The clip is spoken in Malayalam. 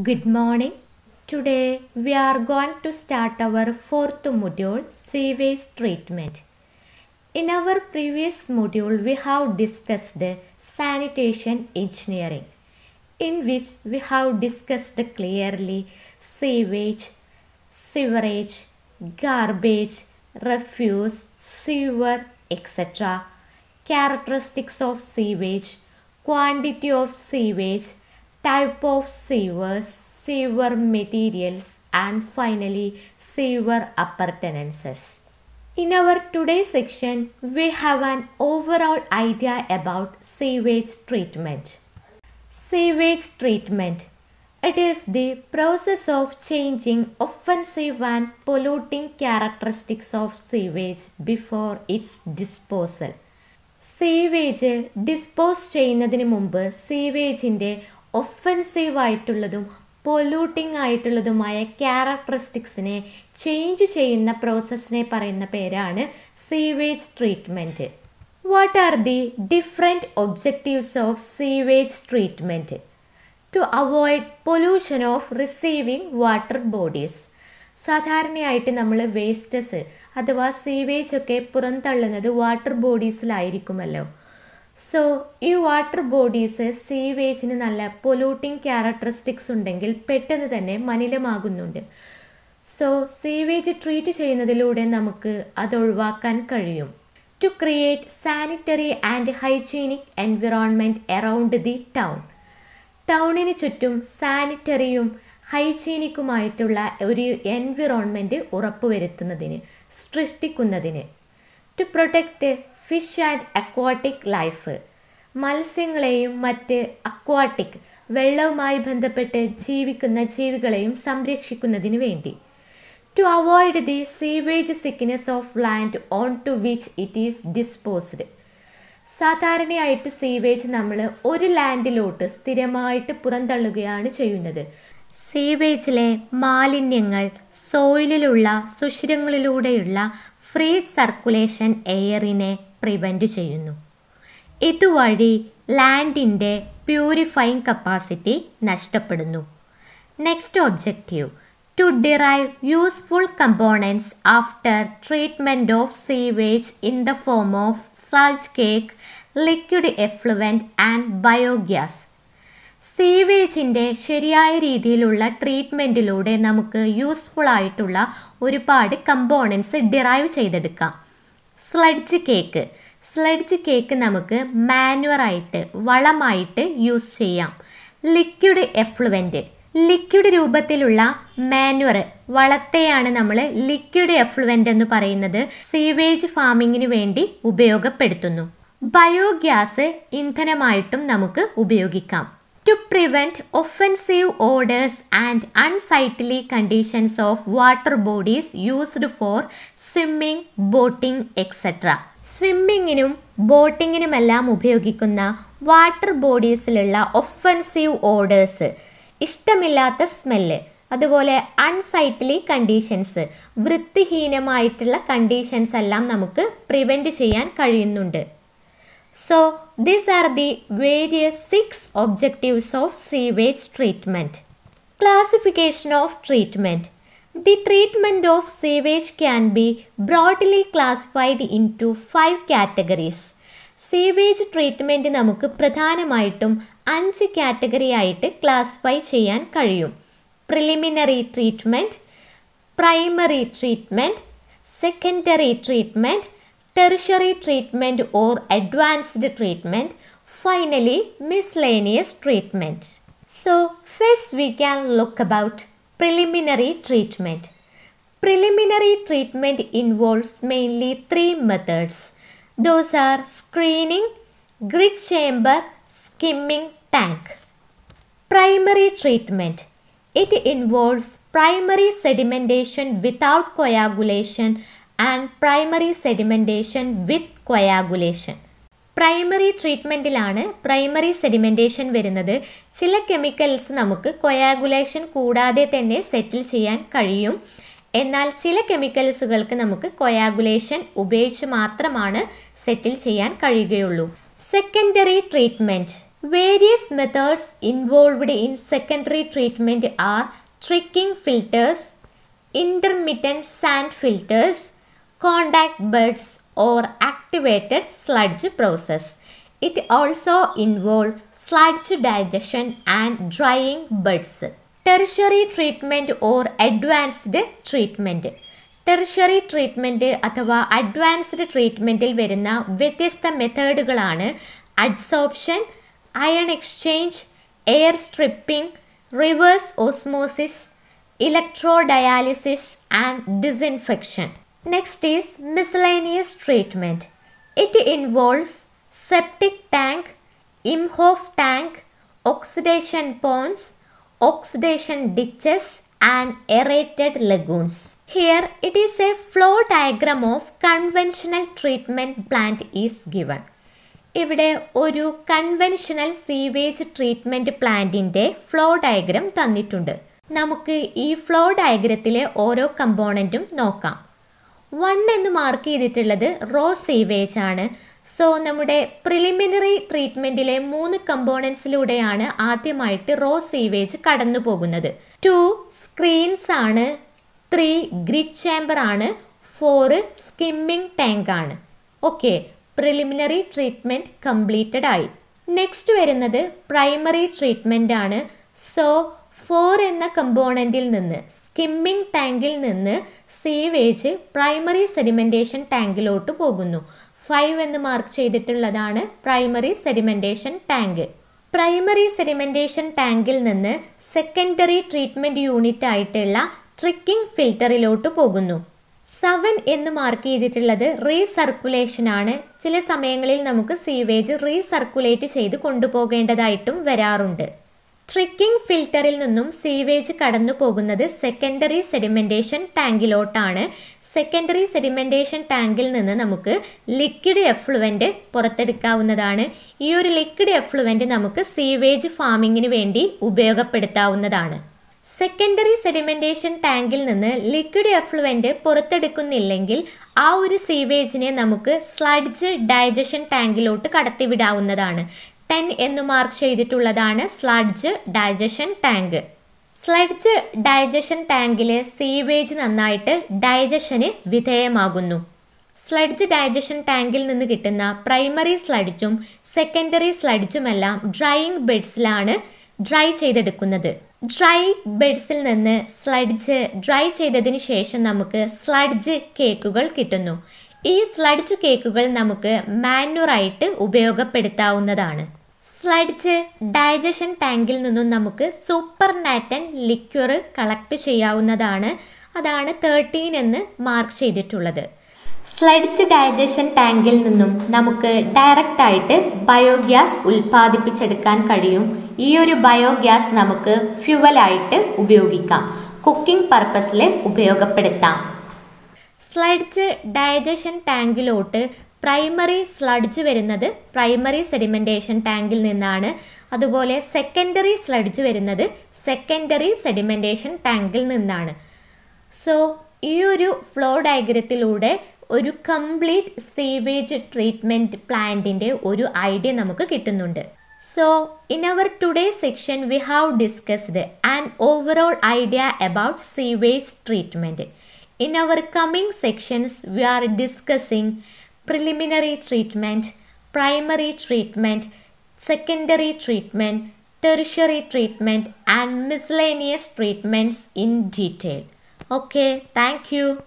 Good morning. Today we are going to start our fourth module sewage treatment. In our previous module we have discussed sanitation engineering in which we have discussed clearly sewage, sewerage, garbage, refuse, sewer etc. Characteristics of sewage, quantity of sewage type of sewers, sewer materials and finally sewer appurtenances. In our today's section, we have an overall idea about sewage treatment. Sewage treatment. It is the process of changing offensive and polluting characteristics of sewage before its disposal. Sewage dispose sewage in the offensive ആയിട്ടുള്ളതും പൊല്യൂട്ടിങ് ആയിട്ടുള്ളതുമായ ക്യാരക്ടറിസ്റ്റിക്സിനെ ചേഞ്ച് ചെയ്യുന്ന പ്രോസസ്സിനെ പറയുന്ന പേരാണ് sewage treatment what are the different objectives of sewage treatment to avoid pollution of receiving water bodies സാധാരണയായിട്ട് നമ്മൾ വേസ്റ്റസ് അഥവാ സീവേജ് ഒക്കെ പുറന്തള്ളുന്നത് വാട്ടർ ബോഡീസിലായിരിക്കുമല്ലോ സോ ഈ വാട്ടർ ബോഡീസ് സീവേജിന് നല്ല പൊലൂട്ടിങ് ക്യാരക്ടറിസ്റ്റിക്സ് ഉണ്ടെങ്കിൽ പെട്ടെന്ന് തന്നെ മലിനമാകുന്നുണ്ട് സോ സീവേജ് ട്രീറ്റ് ചെയ്യുന്നതിലൂടെ നമുക്ക് അത് ഒഴിവാക്കാൻ കഴിയും to create sanitary and hygienic environment around the town ടൗണിന് ചുറ്റും സാനിറ്ററിയും ഹൈജീനിക്കുമായിട്ടുള്ള ഒരു എൻവിറോൺമെൻറ്റ് ഉറപ്പുവരുത്തുന്നതിന് സൃഷ്ടിക്കുന്നതിന് to protect fish and aquatic life മത്സ്യങ്ങളെയും മറ്റ് അക്വാട്ടിക് വെള്ളവുമായി ബന്ധപ്പെട്ട് ജീവിക്കുന്ന ജീവികളെയും സംരക്ഷിക്കുന്നതിന് വേണ്ടി to avoid the sewage sickness of land on to which it is disposed സാധാരണയായിട്ട് സീവേജ് നമ്മൾ ഒരു ലാൻഡിലോട്ട് സ്ഥിരമായിട്ട് പുറന്തള്ളുകയാണ് ചെയ്യുന്നത് സീവേജിലെ മാലിന്യങ്ങൾ സോയിലിലുള്ള സുഷിരങ്ങളിലൂടെയുള്ള ഫ്രീ സർക്കുലേഷൻ എയറിനെ പ്രിവെൻറ്റ് ചെയ്യുന്നു ഇതുവഴി ലാൻഡിൻ്റെ പ്യൂരിഫൈങ് കപ്പാസിറ്റി നഷ്ടപ്പെടുന്നു next objective to derive useful components after treatment of sewage in the form of sludge cake liquid effluent and biogas സീവേജിൻ്റെ ശരിയായ രീതിയിലുള്ള ട്രീറ്റ്മെൻറ്റിലൂടെ നമുക്ക് യൂസ്ഫുൾ ആയിട്ടുള്ള ഒരുപാട് കമ്പോണൻസ് ഡിറൈവ് ചെയ്തെടുക്കാം സ്ലഡ്ജ് കേക്ക് സ്ലഡ്ജ് കേക്ക് നമുക്ക് മാനുവറായിട്ട് വളമായിട്ട് യൂസ് ചെയ്യാം ലിക്വിഡ് എഫ്ലുവൻ്റ് ലിക്വിഡ് രൂപത്തിലുള്ള മാനുവർ വളത്തെയാണ് നമ്മൾ ലിക്വിഡ് എഫ്ലുവൻ്റ് എന്ന് പറയുന്നത് സീവേജ് ഫാമിങ്ങിന് വേണ്ടി ഉപയോഗപ്പെടുത്തുന്നു ബയോഗ്യാസ് ഇന്ധനമായിട്ടും നമുക്ക് ഉപയോഗിക്കാം to prevent offensive odours and unsightly conditions of water bodies used for swimming boating etcetera സ്വിമ്മിങ്ങിനും ബോട്ടിങ്ങിനുമെല്ലാം ഉപയോഗിക്കുന്ന വാട്ടർ ബോഡീസിലുള്ള ഒഫൻസീവ് ഓർഡേഴ്സ് ഇഷ്ടമില്ലാത്ത സ്മെല്ല് അതുപോലെ അൺസൈറ്റ്ലി കണ്ടീഷൻസ് വൃത്തിഹീനമായിട്ടുള്ള കണ്ടീഷൻസ് എല്ലാം നമുക്ക് പ്രിവെൻറ്റ് ചെയ്യാൻ കഴിയുന്നുണ്ട് So these are the various six objectives of sewage treatment. Classification of treatment. The treatment of sewage can be broadly classified into five categories. Sewage treatment നമുക്ക് പ്രധാനമായിട്ടും അഞ്ച് കാറ്റഗറി ആയിട്ട് ക്ലാസിഫൈ ചെയ്യാൻ കഴിയും preliminary treatment primary treatment secondary treatment tertiary treatment or advanced treatment, finally miscellaneous treatment. So first we can look about preliminary treatment. Preliminary treatment involves mainly three methods. Those are screening, grid chamber, skimming tank. Primary treatment. It involves primary sedimentation without coagulation and primary sedimentation with coagulation primary ട്രീറ്റ്മെൻറ്റിലാണ് പ്രൈമറി സെഡിമെൻറ്റേഷൻ വരുന്നത് ചില കെമിക്കൽസ് നമുക്ക് കൊയാഗുലേഷൻ കൂടാതെ തന്നെ സെറ്റിൽ ചെയ്യാൻ കഴിയും എന്നാൽ ചില കെമിക്കൽസുകൾക്ക് നമുക്ക് കൊയാഗുലേഷൻ ഉപയോഗിച്ച് മാത്രമാണ് സെറ്റിൽ ചെയ്യാൻ കഴിയുകയുള്ളൂ secondary treatment various methods involved in secondary treatment are trickling filters intermittent sand filters contact birds or activated sludge process it also involve sludge digestion and drying birds. Tertiary treatment or advanced treatment tertiary treatment അഥവാ അഡ്വാൻസ്ഡ് ട്രീറ്റ്മെൻറ്റിൽ വരുന്ന വ്യത്യസ്ത മെത്തേഡുകളാണ് adsorption ion exchange air stripping reverse osmosis electrodialysis and disinfection Next is miscellaneous treatment. It involves septic tank, Imhoff tank, oxidation ponds, oxidation ditches and aerated lagoons. Here it is a flow diagram of conventional treatment plant is given. ഇവിടെ ഒരു കൺവെൻഷണൽ സീവേജ് ട്രീറ്റ്മെൻറ്റ് പ്ലാന്റിൻ്റെ ഫ്ലോ ഡയഗ്രം തന്നിട്ടുണ്ട് നമുക്ക് ഈ ഫ്ലോ ഡയഗ്രത്തിലെ ഓരോ കമ്പോണൻറ്റും നോക്കാം വൺ എന്ന് മാർക്ക് ചെയ്തിട്ടുള്ളത് റോ സീവേജ് ആണ് സോ നമ്മുടെ പ്രിലിമിനറി ട്രീറ്റ്മെൻറ്റിലെ മൂന്ന് കമ്പോണൻസിലൂടെയാണ് ആദ്യമായിട്ട് റോ സീവേജ് കടന്നു പോകുന്നത് ടു സ്ക്രീൻസ് ആണ് ത്രീ ഗ്രിഡ് ചേംബർ ആണ് ഫോറ് സ്കിമ്മിംഗ് ടാങ്ക് ആണ് ഓക്കെ പ്രിലിമിനറി ട്രീറ്റ്മെൻറ്റ് കംപ്ലീറ്റഡ് ആയി നെക്സ്റ്റ് വരുന്നത് പ്രൈമറി ട്രീറ്റ്മെന്റ് ആണ് സോ ഫോർ എന്ന കമ്പോണൻറ്റിൽ നിന്ന് സ്കിമ്മിംഗ് ടാങ്കിൽ നിന്ന് സീവേജ് പ്രൈമറി സെഡിമെൻറ്റേഷൻ ടാങ്കിലോട്ട് പോകുന്നു ഫൈവ് എന്ന് മാർക്ക് ചെയ്തിട്ടുള്ളതാണ് primary sedimentation tank primary sedimentation ടാങ്കിൽ നിന്ന് സെക്കൻഡറി ട്രീറ്റ്മെൻറ്റ് യൂണിറ്റ് ആയിട്ടുള്ള ട്രിക്കിംഗ് ഫിൽറ്ററിലോട്ട് പോകുന്നു സെവൻ എന്ന് മാർക്ക് ചെയ്തിട്ടുള്ളത് റീസർക്കുലേഷൻ ആണ് ചില സമയങ്ങളിൽ നമുക്ക് സീവേജ് റീസർക്കുലേറ്റ് ചെയ്ത് കൊണ്ടുപോകേണ്ടതായിട്ടും വരാറുണ്ട് ട്രിക്കിംഗ് ഫിൽറ്ററിൽ നിന്നും സീവേജ് കടന്നു പോകുന്നത് സെക്കൻഡറി സെഡിമെൻറ്റേഷൻ ടാങ്കിലോട്ടാണ് സെക്കൻഡറി സെഡിമെൻറ്റേഷൻ ടാങ്കിൽ നിന്ന് നമുക്ക് ലിക്വിഡ് എഫ്ലുവൻ്റ് പുറത്തെടുക്കാവുന്നതാണ് ഈ ഒരു ലിക്വിഡ് എഫ്ലുവൻ്റ് നമുക്ക് സീവേജ് ഫാമിങ്ങിന് വേണ്ടി ഉപയോഗപ്പെടുത്താവുന്നതാണ് സെക്കൻഡറി സെഡിമെൻറ്റേഷൻ ടാങ്കിൽ നിന്ന് ലിക്വിഡ് എഫ്ലുവൻ്റ് പുറത്തെടുക്കുന്നില്ലെങ്കിൽ ആ ഒരു സീവേജിനെ നമുക്ക് സ്ലഡ്ജ് ഡൈജഷൻ ടാങ്കിലോട്ട് കടത്തിവിടാവുന്നതാണ് ടെൻ എന്ന് മാർക്ക് ചെയ്തിട്ടുള്ളതാണ് sludge digestion tank sludge digestion ടാങ്കിലെ സീവേജ് നന്നായിട്ട് ഡൈജഷന് വിധേയമാകുന്നു സ്ലഡ്ജ് ഡൈജഷൻ ടാങ്കിൽ നിന്ന് കിട്ടുന്ന പ്രൈമറി സ്ലഡ്ജും സെക്കൻഡറി സ്ലഡ്ജുമെല്ലാം ഡ്രൈയിങ് ബെഡ്സിലാണ് ഡ്രൈ ചെയ്തെടുക്കുന്നത് ഡ്രൈ ബെഡ്സിൽ നിന്ന് സ്ലഡ്ജ് ഡ്രൈ ചെയ്തതിന് ശേഷം നമുക്ക് സ്ലഡ്ജ് കേക്കുകൾ കിട്ടുന്നു ഈ സ്ലഡ്ജ് കേക്കുകൾ നമുക്ക് മാന്വറായിട്ട് ഉപയോഗപ്പെടുത്താവുന്നതാണ് സ്ലഡ്ജ് ഡൈജഷൻ ടാങ്കിൽ നിന്നും നമുക്ക് സൂപ്പർ നാറ്റൻ ലിക്വറ് കളക്ട് ചെയ്യാവുന്നതാണ് അതാണ് തേർട്ടീൻ എന്ന് മാർക്ക് ചെയ്തിട്ടുള്ളത് സ്ലഡ്ജ് ഡൈജഷൻ ടാങ്കിൽ നിന്നും നമുക്ക് ഡയറക്റ്റായിട്ട് ബയോഗ്യാസ് ഉൽപ്പാദിപ്പിച്ചെടുക്കാൻ കഴിയും ഈ ഒരു ബയോഗ്യാസ് നമുക്ക് ഫ്യുവലായിട്ട് ഉപയോഗിക്കാം കുക്കിംഗ് പർപ്പസിൽ ഉപയോഗപ്പെടുത്താം സ്ലഡ്ജ് ഡൈജഷൻ ടാങ്കിലോട്ട് പ്രൈമറി സ്ലഡ്ജ് വരുന്നത് പ്രൈമറി സെഡിമെൻറ്റേഷൻ ടാങ്കിൽ നിന്നാണ് അതുപോലെ സെക്കൻഡറി സ്ലഡ്ജ് വരുന്നത് സെക്കൻഡറി സെഡിമെൻറ്റേഷൻ ടാങ്കിൽ നിന്നാണ് സോ ഈ ഒരു ഫ്ലോ ഡയഗ്രത്തിലൂടെ ഒരു കംപ്ലീറ്റ് സീവേജ് ട്രീറ്റ്മെൻറ്റ് പ്ലാന്റിൻ്റെ ഒരു ഐഡിയ നമുക്ക് കിട്ടുന്നുണ്ട് so in our today section we have discussed and overall idea about sewage treatment in our coming sections we are discussing preliminary treatment, primary treatment, secondary treatment, tertiary treatment and miscellaneous treatments in detail. Okay, thank you.